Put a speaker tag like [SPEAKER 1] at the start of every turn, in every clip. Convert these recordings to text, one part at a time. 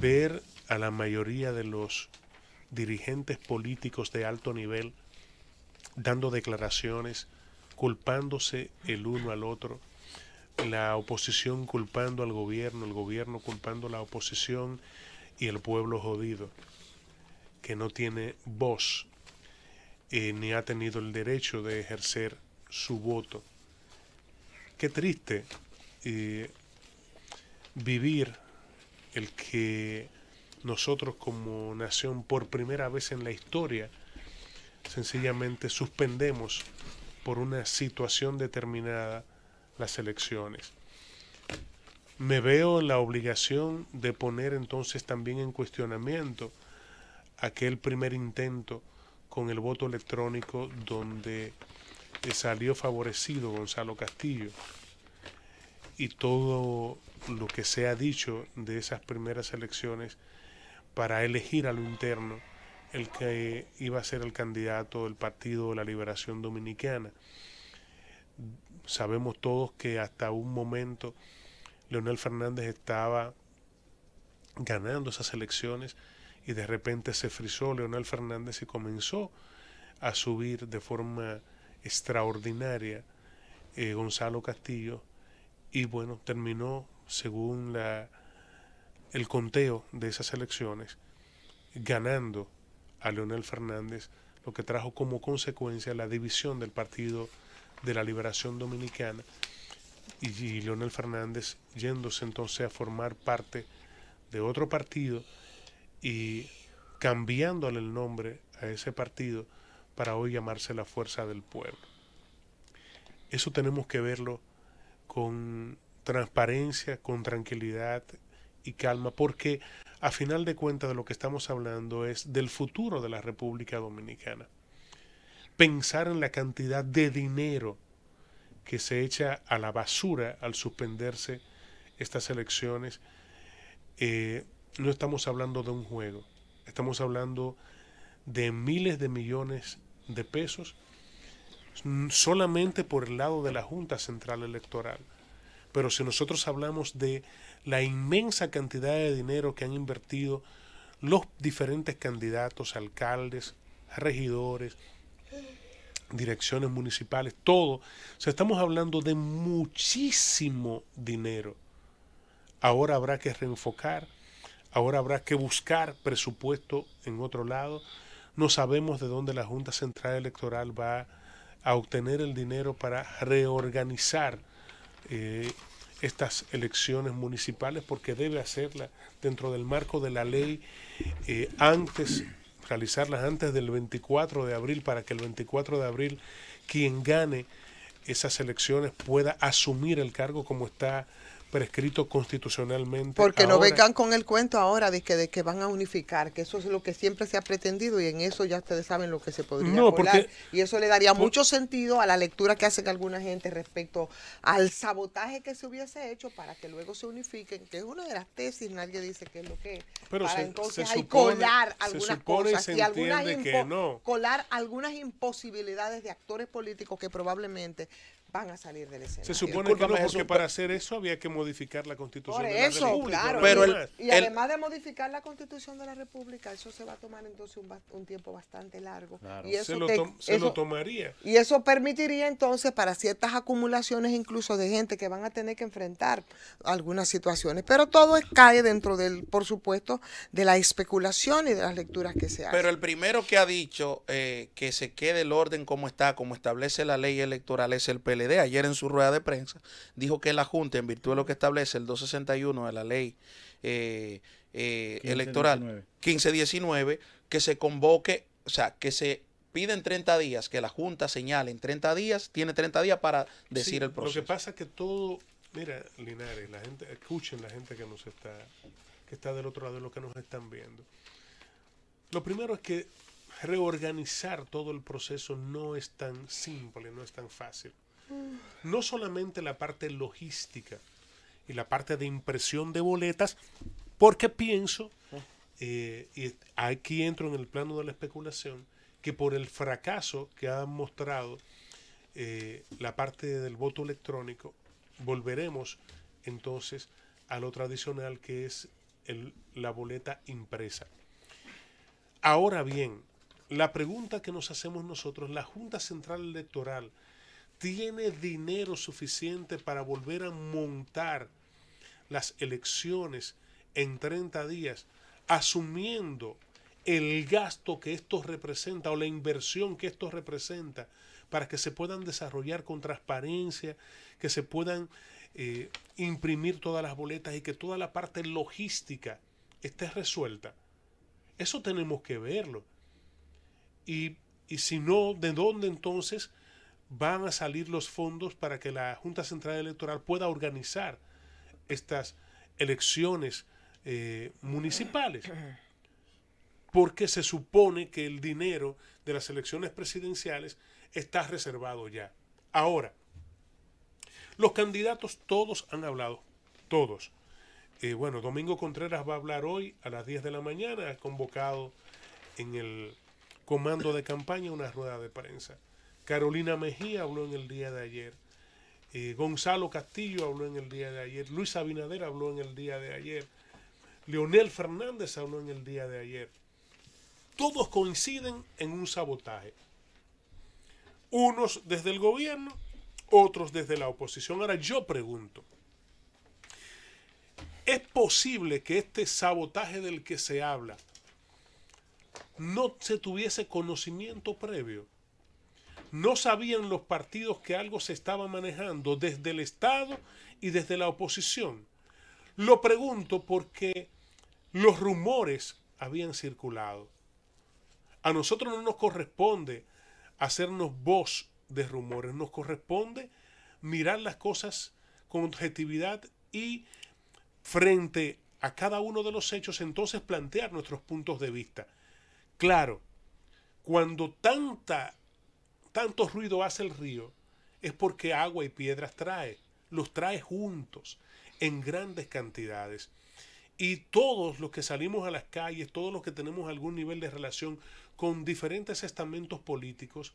[SPEAKER 1] ver a la mayoría de los dirigentes políticos de alto nivel dando declaraciones, culpándose el uno al otro, la oposición culpando al gobierno, el gobierno culpando a la oposición y el pueblo jodido, que no tiene voz eh, ni ha tenido el derecho de ejercer su voto. Qué triste eh, vivir el que nosotros como nación por primera vez en la historia sencillamente suspendemos por una situación determinada las elecciones. Me veo la obligación de poner entonces también en cuestionamiento aquel primer intento con el voto electrónico donde eh, salió favorecido Gonzalo Castillo y todo lo que se ha dicho de esas primeras elecciones para elegir a lo interno el que iba a ser el candidato del Partido de la Liberación Dominicana. Sabemos todos que hasta un momento Leonel Fernández estaba ganando esas elecciones y de repente se frizó Leonel Fernández y comenzó a subir de forma extraordinaria eh, Gonzalo Castillo y bueno, terminó según la, el conteo de esas elecciones ganando a Leonel Fernández, lo que trajo como consecuencia la división del Partido de la Liberación Dominicana y, Leonel Fernández yéndose entonces a formar parte de otro partido y cambiándole el nombre a ese partido para hoy llamarse la Fuerza del Pueblo. Eso tenemos que verlo con transparencia, con tranquilidad y calma, porque a final de cuentas de lo que estamos hablando es del futuro de la República Dominicana. Pensar en la cantidad de dinero que se echa a la basura al suspenderse estas elecciones, eh, no estamos hablando de un juego, estamos hablando de miles de millones de pesos solamente por el lado de la Junta Central Electoral. Pero si nosotros hablamos de la inmensa cantidad de dinero que han invertido los diferentes candidatos, alcaldes, regidores, direcciones municipales, todo, estamos hablando de muchísimo dinero. Ahora habrá que reenfocar, ahora habrá que buscar presupuesto en otro lado. No sabemos de dónde la Junta Central Electoral va a a obtener el dinero para reorganizar eh, estas elecciones municipales porque debe hacerla dentro del marco de la ley eh, antes realizarlas antes del 24 de abril para que el 24 de abril quien gane esas elecciones pueda asumir el cargo como está prescrito constitucionalmente. Porque no vengan
[SPEAKER 2] con el cuento ahora de que, de que van a unificar, que eso es lo que siempre se ha pretendido y en eso ya ustedes saben lo que se podría colar, y eso le daría mucho sentido a la lectura que hacen alguna gente respecto al sabotaje que se hubiese hecho para que luego se unifiquen, que es una de las tesis, nadie dice que es lo que Pero para entonces colar algunas cosas y, colar algunas imposibilidades de actores políticos que probablemente van a salir del escenario. Se supone
[SPEAKER 1] que para hacer eso había que modificar la Constitución de la República. Pero y además
[SPEAKER 2] de modificar la Constitución de la República, eso se va a tomar entonces un, tiempo bastante largo. Y eso se, lo, tomaría. Y eso permitiría entonces para ciertas acumulaciones incluso de gente que van a tener que enfrentar algunas situaciones. Pero todo cae dentro del, por supuesto, de la especulación y de las lecturas que se hacen.
[SPEAKER 3] Pero el primero que ha dicho eh, que se quede el orden como está, como establece la ley electoral, es el PL de ayer en su rueda de prensa dijo que la Junta, en virtud de lo que establece el 261 de la ley eh, eh, electoral 1519, que se convoque, o sea, que se piden 30 días, que la Junta señale en 30 días, tiene 30 días para decir el proceso. Lo que
[SPEAKER 1] pasa es que todo, mira, Linares, la gente, escuchen la gente que nos está, que está del otro lado de lo que nos están viendo. Lo primero es que reorganizar todo el proceso no es tan simple, no es tan fácil. No solamente la parte logística y la parte de impresión de boletas, porque pienso, eh, y aquí entro en el plano de la especulación, que por el fracaso que ha mostrado eh, la parte del voto electrónico, volveremos entonces a lo tradicional que es la boleta impresa. Ahora bien, la pregunta que nos hacemos nosotros, la Junta Central Electoral tiene dinero suficiente para volver a montar las elecciones en 30 días, asumiendo el gasto que esto representa o la inversión que esto representa para que se puedan desarrollar con transparencia, que se puedan eh, imprimir todas las boletas y que toda la parte logística esté resuelta. Eso tenemos que verlo. Y, y si no, ¿de dónde entonces van a salir los fondos para que la Junta Central Electoral pueda organizar estas elecciones eh, municipales. Porque se supone que el dinero de las elecciones presidenciales está reservado ya. Ahora, los candidatos todos han hablado, todos. Eh, bueno, Domingo Contreras va a hablar hoy a las 10 de la mañana, ha convocado en el comando de campaña una rueda de prensa. Carolina Mejía habló en el día de ayer. Eh, Gonzalo Castillo habló en el día de ayer. Luis Abinader habló en el día de ayer. Leonel Fernández habló en el día de ayer. Todos coinciden en un sabotaje. Unos desde el gobierno, otros desde la oposición. Ahora yo pregunto, ¿es posible que este sabotaje del que se habla no se tuviese conocimiento previo? No sabían los partidos que algo se estaba manejando desde el Estado y desde la oposición. Lo pregunto porque los rumores habían circulado. A nosotros no nos corresponde hacernos voz de rumores, nos corresponde mirar las cosas con objetividad y frente a cada uno de los hechos entonces plantear nuestros puntos de vista. Claro, cuando tanta tanto ruido hace el río es porque agua y piedras trae, los trae juntos en grandes cantidades. Y todos los que salimos a las calles, todos los que tenemos algún nivel de relación con diferentes estamentos políticos,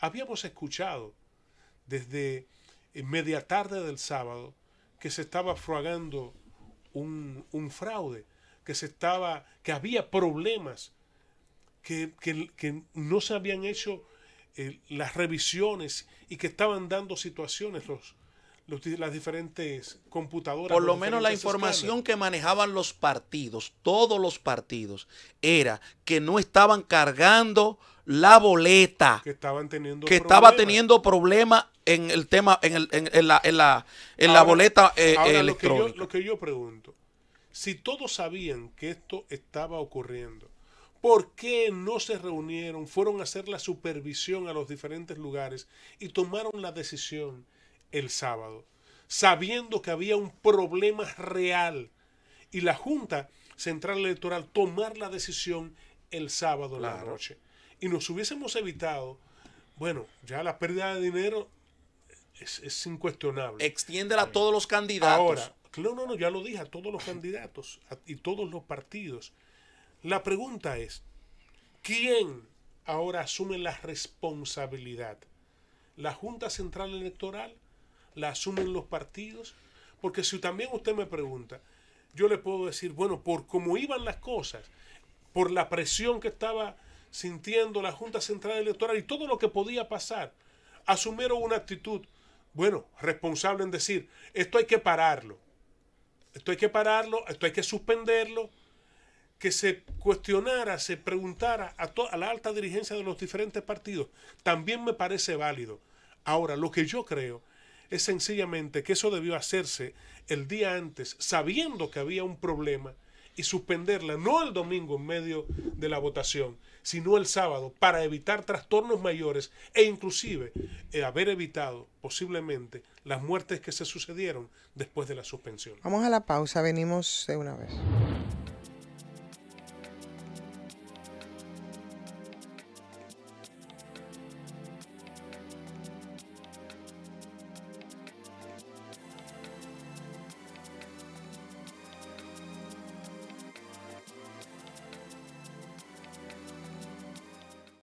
[SPEAKER 1] habíamos escuchado desde eh, media tarde del sábado que se estaba fragando un, fraude, que se estaba, que había problemas que, que no se habían hecho eh, las revisiones y que estaban dando situaciones los, las diferentes computadoras. Por lo menos la información
[SPEAKER 3] que manejaban los partidos, todos los partidos, era que no estaban cargando la boleta que
[SPEAKER 1] estaban teniendo que estaba teniendo
[SPEAKER 3] problemas en el tema en, en, la en la, en la boleta eh, Lo que, yo, lo
[SPEAKER 1] que yo pregunto, si todos sabían que esto estaba ocurriendo ¿Por qué no se reunieron? Fueron a hacer la supervisión a los diferentes lugares y tomaron la decisión el sábado, sabiendo que había un problema real y la Junta Central Electoral tomar la decisión el sábado en la noche. Y nos hubiésemos evitado, bueno, ya la pérdida de dinero es, incuestionable. Extiéndela a todos los candidatos. Ahora, no, no, no, ya lo dije, a todos los candidatos y todos los partidos. La pregunta es, ¿quién ahora asume la responsabilidad? ¿La Junta Central Electoral? ¿La asumen los partidos? Porque si también usted me pregunta, yo le puedo decir, bueno, por cómo iban las cosas, por la presión que estaba sintiendo la Junta Central Electoral y todo lo que podía pasar, asumieron una actitud, bueno, responsable en decir, esto hay que pararlo, esto hay que pararlo, esto hay que suspenderlo, que se cuestionara, se preguntara a, la alta dirigencia de los diferentes partidos, también me parece válido. Ahora, lo que yo creo es sencillamente que eso debió hacerse el día antes, sabiendo que había un problema, y suspenderla, no el domingo en medio de la votación, sino el sábado, para evitar trastornos mayores e inclusive eh, haber evitado posiblemente las muertes que se sucedieron después de la suspensión.
[SPEAKER 2] Vamos a la pausa, venimos de una vez.